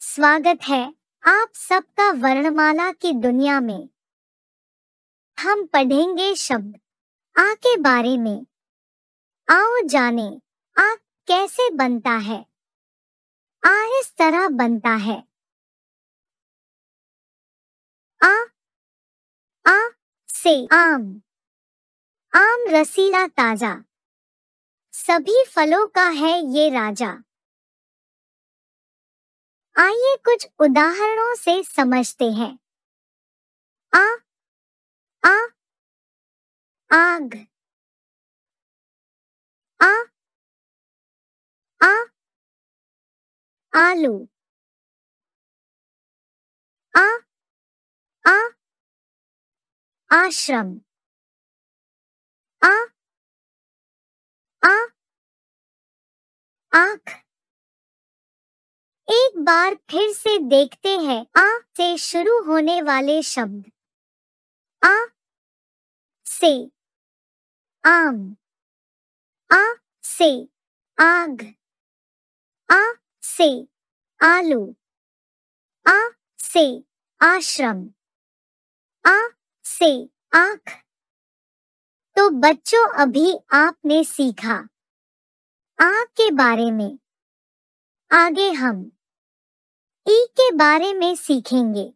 स्वागत है आप सबका वर्णमाला की दुनिया में हम पढ़ेंगे शब्द आ के बारे में आओ जाने आ कैसे बनता है आ इस तरह बनता है आ आ से आम आम रसीला ताजा सभी फलों का है ये राजा आइए कुछ उदाहरणों से समझते हैं आ आ आग आ आ आलू आ आ आश्रम आंख एक बार फिर से देखते हैं आ से शुरू होने वाले शब्द आ से आम आ से आग आ से आलू आ से आश्रम आ से आंख तो बच्चों अभी आपने सीखा आग के बारे में आगे हम ई के बारे में सीखेंगे